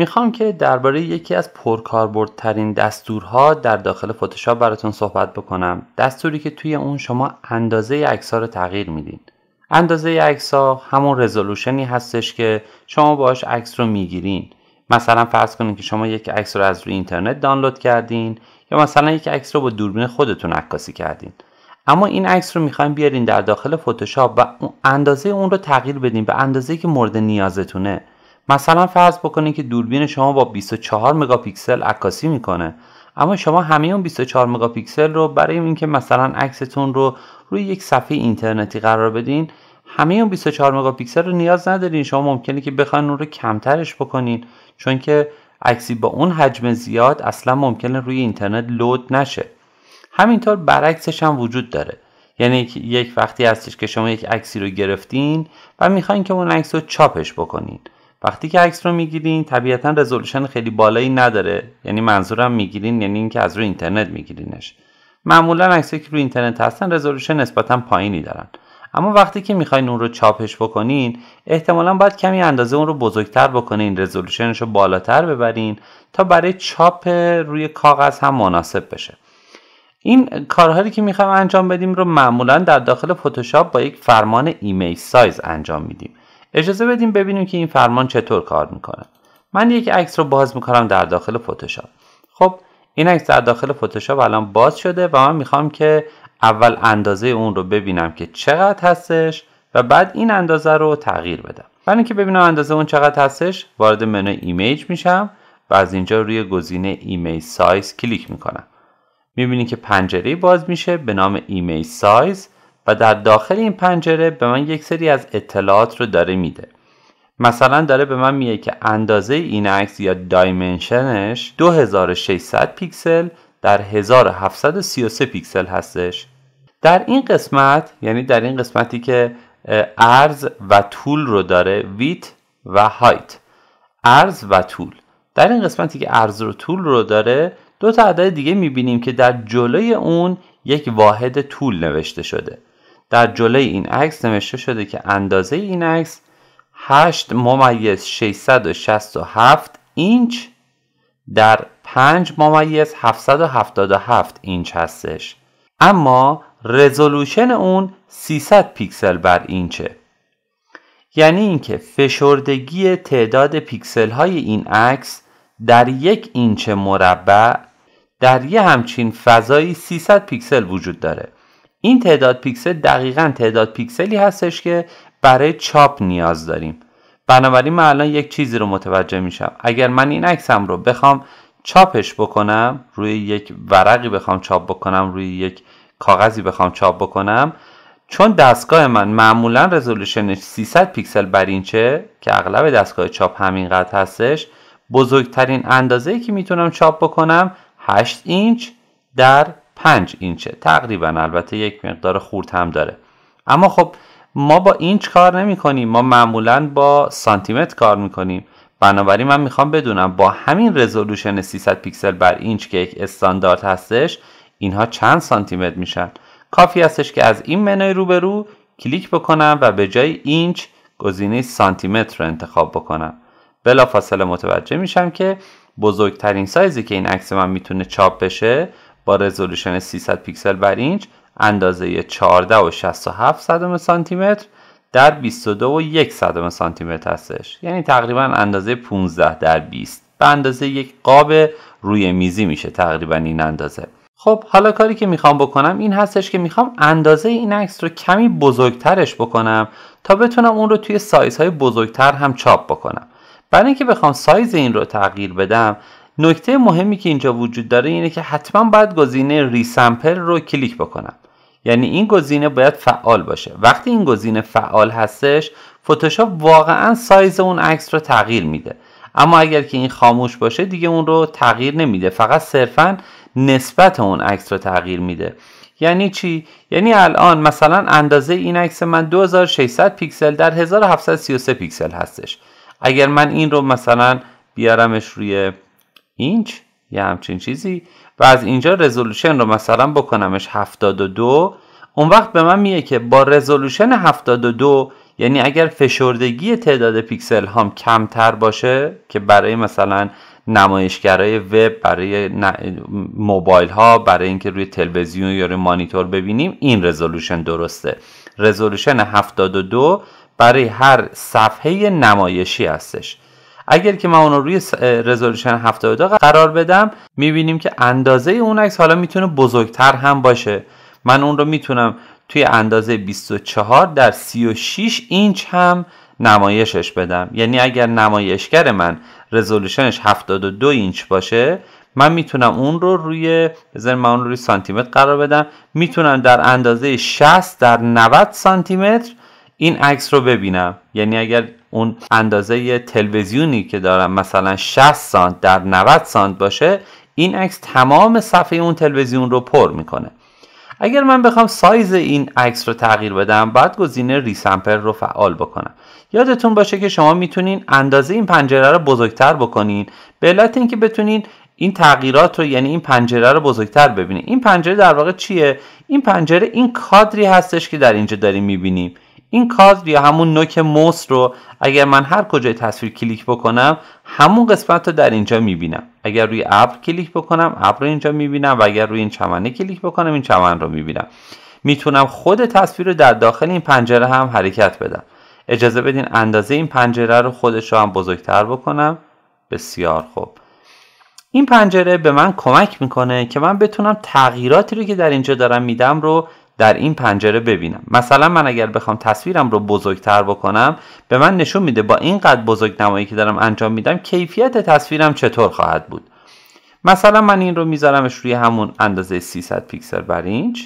میخوام که درباره یکی از پرکاربردترین دستورها در داخل فتوشاپ براتون صحبت بکنم دستوری که توی اون شما اندازه عکس‌ها رو تغییر میدین اندازه عکس‌ها همون رزولوشنی هستش که شما باش عکس رو میگیرین مثلا فرض کنید که شما یک عکس رو از روی اینترنت دانلود کردین یا مثلا یک عکس رو با دوربین خودتون عکاسی کردین اما این عکس رو میخوایم بیارین در داخل فتوشاپ و اندازه اون رو تغییر بدین به اندازه که مورد نیازتونه مثلا فرض بکنید که دوربین شما با 24 مگاپیکسل عکاسی میکنه اما شما همه اون 24 مگاپیکسل رو برای اینکه مثلا عکستون رو روی یک صفحه اینترنتی قرار بدین همه اون 24 مگاپیکسل رو نیاز ندارین شما ممکنه که بخواین اون رو کمترش بکنین چون که عکسی با اون حجم زیاد اصلا ممکنه روی اینترنت لود نشه همینطور برعکسش هم وجود داره یعنی یک وقتی هستش که شما یک عکسی رو گرفتین و میخواین که اون عکس رو چاپش بکنین وقتی که عکس رو میگیرین طبیعتا رزولوشن خیلی بالایی نداره یعنی منظورم میگیرین یعنی اینکه از روی اینترنت میگیرینش معمولا عکسایی که روی اینترنت هستن رزولوشن نسبتا پایینی دارن اما وقتی که میخواین اون رو چاپش بکنین احتمالا باید کمی اندازه اون رو بزرگتر بکنین رزولوشنش رو بالاتر ببرین تا برای چاپ روی کاغذ هم مناسب بشه این کارهایی که میخوایم انجام بدیم رو معمولا در داخل فتوشاپ با یک فرمان ایمیج سایز انجام میدیم اجازه بدیم ببینیم که این فرمان چطور کار میکنه من یک عکس رو باز میکنم در داخل فتوشاپ خب این عکس در داخل فتوشاپ الان باز شده و من میخوام که اول اندازه اون رو ببینم که چقدر هستش و بعد این اندازه رو تغییر بدم برای اینکه ببینم اندازه اون چقدر هستش وارد منو ایمیج میشم و از اینجا روی گزینه ایمیج سایز کلیک میکنم میبینید که پنجره باز میشه به نام ایمیج سایز و در داخل این پنجره به من یک سری از اطلاعات رو داره میده مثلا داره به من میگه که اندازه این عکس یا دایمنشنش 2600 پیکسل در 1733 پیکسل هستش در این قسمت یعنی در این قسمتی که عرض و طول رو داره ویت و هایت عرض و طول در این قسمتی که عرض و طول رو داره دو تا عدد دیگه میبینیم که در جلوی اون یک واحد طول نوشته شده در جلوی این عکس نوشته شده که اندازه این عکس 8 ممیز 667 اینچ در 5 ممیز 777 اینچ هستش اما رزولوشن اون 300 پیکسل بر اینچه یعنی اینکه فشردگی تعداد پیکسل های این عکس در یک اینچ مربع در یه همچین فضایی 300 پیکسل وجود داره این تعداد پیکسل دقیقا تعداد پیکسلی هستش که برای چاپ نیاز داریم بنابراین من الان یک چیزی رو متوجه میشم اگر من این عکسم رو بخوام چاپش بکنم روی یک ورقی بخوام چاپ بکنم روی یک کاغذی بخوام چاپ بکنم چون دستگاه من معمولا رزولوشنش 300 پیکسل بر اینچه که اغلب دستگاه چاپ همینقدر هستش بزرگترین اندازه‌ای که میتونم چاپ بکنم 8 اینچ در 5 اینچه تقریبا البته یک مقدار خورد هم داره اما خب ما با اینچ کار نمی کنیم ما معمولا با سانتیمتر کار می کنیم بنابراین من میخوام بدونم با همین رزولوشن 300 پیکسل بر اینچ که یک استاندارد هستش اینها چند سانتیمتر میشن کافی هستش که از این منوی روبرو کلیک بکنم و به جای اینچ گزینه سانتیمتر رو انتخاب بکنم بلافاصله متوجه میشم که بزرگترین سایزی که این عکس من میتونه چاپ بشه با رزولوشن 300 پیکسل بر اینچ اندازه 14 و 67 صدم سانتی متر در 22 و 1 صدم سانتی متر هستش یعنی تقریبا اندازه 15 در 20 به اندازه یک قاب روی میزی میشه تقریبا این اندازه خب حالا کاری که میخوام بکنم این هستش که میخوام اندازه این عکس رو کمی بزرگترش بکنم تا بتونم اون رو توی سایزهای بزرگتر هم چاپ بکنم برای اینکه بخوام سایز این رو تغییر بدم نکته مهمی که اینجا وجود داره اینه که حتما باید گزینه ریسمپل رو کلیک بکنم یعنی این گزینه باید فعال باشه وقتی این گزینه فعال هستش فتوشاپ واقعا سایز اون عکس رو تغییر میده اما اگر که این خاموش باشه دیگه اون رو تغییر نمیده فقط صرفا نسبت اون عکس رو تغییر میده یعنی چی یعنی الان مثلا اندازه این عکس من 2600 پیکسل در 1733 پیکسل هستش اگر من این رو مثلا بیارمش روی اینچ یه همچین چیزی و از اینجا رزولوشن رو مثلا بکنمش 72 اون وقت به من میه که با رزولوشن 72 یعنی اگر فشردگی تعداد پیکسل هم کمتر باشه که برای مثلا نمایشگرای وب برای موبایل ها برای اینکه روی تلویزیون یا روی مانیتور ببینیم این رزولوشن درسته رزولوشن 72 برای هر صفحه نمایشی هستش اگر که من اون روی رزولوشن 72 قرار بدم میبینیم که اندازه اون عکس حالا میتونه بزرگتر هم باشه من اون رو میتونم توی اندازه 24 در 36 اینچ هم نمایشش بدم یعنی اگر نمایشگر من رزولوشنش 72 اینچ باشه من میتونم اون رو روی بذار من اون روی سانتی متر قرار بدم میتونم در اندازه 60 در 90 سانتی متر این عکس رو ببینم یعنی اگر اون اندازه تلویزیونی که دارم مثلا 60 سانت در 90 سانت باشه این عکس تمام صفحه اون تلویزیون رو پر میکنه اگر من بخوام سایز این عکس رو تغییر بدم باید گزینه ریسمپل رو فعال بکنم یادتون باشه که شما میتونین اندازه این پنجره رو بزرگتر بکنین به علت اینکه بتونین این تغییرات رو یعنی این پنجره رو بزرگتر ببینید این پنجره در واقع چیه این پنجره این کادری هستش که در اینجا داریم میبینیم این کازد یا همون نوک موس رو اگر من هر کجای تصویر کلیک بکنم همون قسمت رو در اینجا میبینم اگر روی ابر کلیک بکنم ابر رو اینجا میبینم و اگر روی این چمنه کلیک بکنم این چمن رو میبینم میتونم خود تصویر رو در داخل این پنجره هم حرکت بدم اجازه بدین اندازه این پنجره رو خودش رو هم بزرگتر بکنم بسیار خوب این پنجره به من کمک میکنه که من بتونم تغییراتی رو که در اینجا دارم میدم رو در این پنجره ببینم مثلا من اگر بخوام تصویرم رو بزرگتر بکنم به من نشون میده با اینقدر بزرگ نمایی که دارم انجام میدم کیفیت تصویرم چطور خواهد بود مثلا من این رو میذارمش روی همون اندازه 300 پیکسل بر اینچ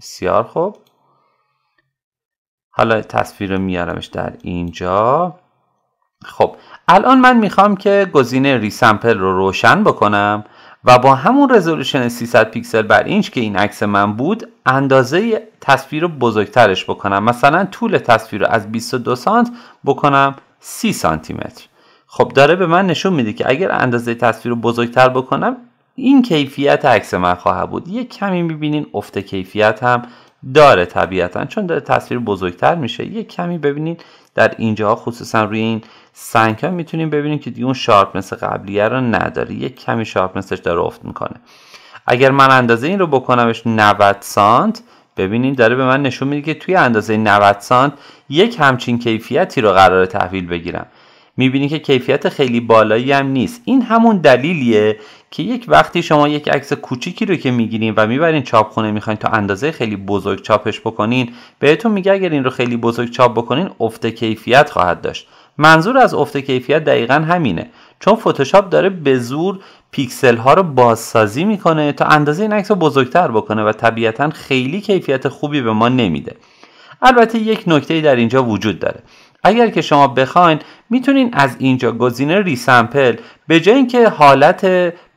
بسیار خوب حالا تصویر رو میارمش در اینجا خب الان من میخوام که گزینه ریسمپل رو روشن بکنم و با همون رزولوشن 300 پیکسل بر اینچ که این عکس من بود اندازه تصویر رو بزرگترش بکنم مثلا طول تصویر رو از 22 سانت بکنم 30 سانتی متر خب داره به من نشون میده که اگر اندازه تصویر رو بزرگتر بکنم این کیفیت عکس من خواهد بود یه کمی میبینین افت کیفیت هم داره طبیعتا چون داره تصویر بزرگتر میشه یه کمی ببینین در اینجا خصوصا روی این سنگ ها میتونیم ببینیم که دیگه اون شارپنس قبلیه رو نداره یک کمی شارپنسش داره افت میکنه اگر من اندازه این رو بکنمش 90 سانت ببینید داره به من نشون میده که توی اندازه 90 سانت یک همچین کیفیتی رو قرار تحویل بگیرم میبینی که کیفیت خیلی بالایی هم نیست این همون دلیلیه که یک وقتی شما یک عکس کوچیکی رو که میگیرین و میبرین چاپخونه میخواین تا اندازه خیلی بزرگ چاپش بکنین بهتون میگه اگر این رو خیلی بزرگ چاپ بکنین افت کیفیت خواهد داشت منظور از افت کیفیت دقیقا همینه چون فتوشاپ داره به زور پیکسل ها رو بازسازی میکنه تا اندازه این عکس رو بزرگتر بکنه و طبیعتا خیلی کیفیت خوبی به ما نمیده البته یک نکته در اینجا وجود داره اگر که شما بخواین میتونین از اینجا گزینه ریسمپل به جای اینکه حالت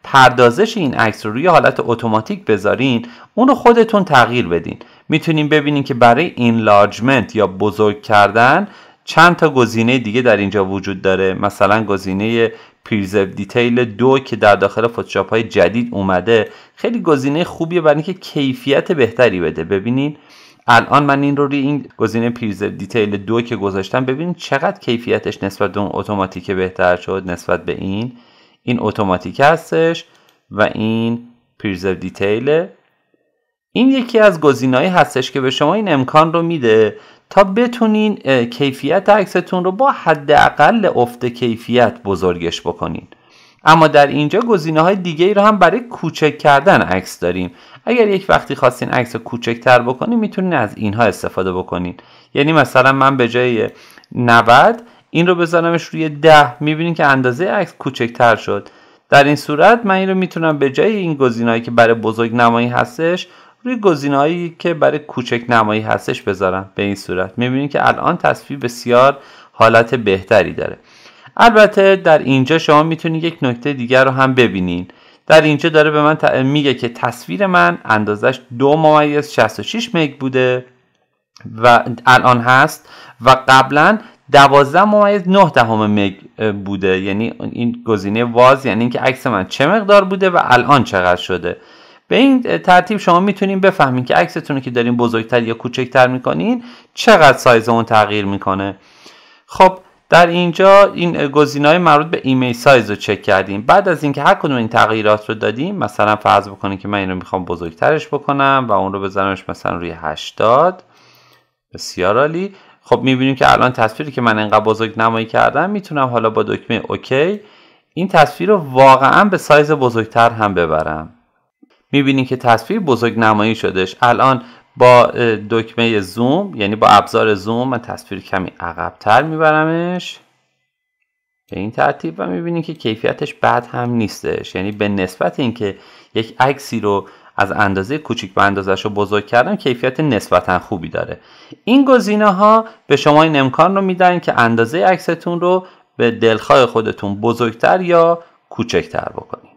پردازش این عکس رو روی حالت اتوماتیک بذارین اون رو خودتون تغییر بدین میتونین ببینین که برای اینلارجمنت یا بزرگ کردن چند تا گزینه دیگه در اینجا وجود داره مثلا گزینه پریزرو دیتیل دو که در داخل فتوشاپ های جدید اومده خیلی گزینه خوبیه برای اینکه کیفیت بهتری بده ببینین الان من این رو روی این گزینه پیز دیتیل دو که گذاشتم ببینید چقدر کیفیتش نسبت به اون اتوماتیک بهتر شد نسبت به این این اتوماتیک هستش و این پریزرو دیتیل این یکی از گزینه‌ای هستش که به شما این امکان رو میده تا بتونین کیفیت عکستون رو با حداقل افت کیفیت بزرگش بکنین اما در اینجا گزینه های دیگه ای رو هم برای کوچک کردن عکس داریم اگر یک وقتی خواستین عکس رو کوچکتر بکنید میتونین از اینها استفاده بکنید یعنی مثلا من به جای 90 این رو بذارمش روی 10 میبینید که اندازه عکس کوچکتر شد در این صورت من این رو میتونم به جای این گزینه‌ای که برای بزرگ نمایی هستش روی گزینه‌ای که برای کوچک نمایی هستش بذارم به این صورت میبینیم که الان تصویر بسیار حالت بهتری داره البته در اینجا شما میتونید یک نکته دیگر رو هم ببینین در اینجا داره به من میگه که تصویر من اندازش دو ممیز 66 مگ بوده و الان هست و قبلا 12 ممیز 9 دهم مگ بوده یعنی این گزینه واز یعنی اینکه عکس من چه مقدار بوده و الان چقدر شده به این ترتیب شما میتونید بفهمید که عکستون که دارین بزرگتر یا کوچکتر میکنین چقدر سایز اون تغییر میکنه خب در اینجا این های مربوط به ایمیل سایز رو چک کردیم بعد از اینکه هر کدوم این تغییرات رو دادیم مثلا فرض بکنیم که من این رو میخوام بزرگترش بکنم و اون رو بزنمش مثلا روی 80 بسیار عالی خب میبینیم که الان تصویری که من اینقدر بزرگ نمایی کردم میتونم حالا با دکمه اوکی این تصویر رو واقعا به سایز بزرگتر هم ببرم میبینیم که تصویر بزرگ نمایی شدش الان با دکمه زوم یعنی با ابزار زوم من تصویر کمی عقبتر میبرمش به این ترتیب و میبینید که کیفیتش بد هم نیستش یعنی به نسبت اینکه یک عکسی رو از اندازه کوچیک به اندازش رو بزرگ کردم کیفیت نسبتا خوبی داره این گزینه ها به شما این امکان رو میدن که اندازه عکستون رو به دلخواه خودتون بزرگتر یا کوچکتر بکنید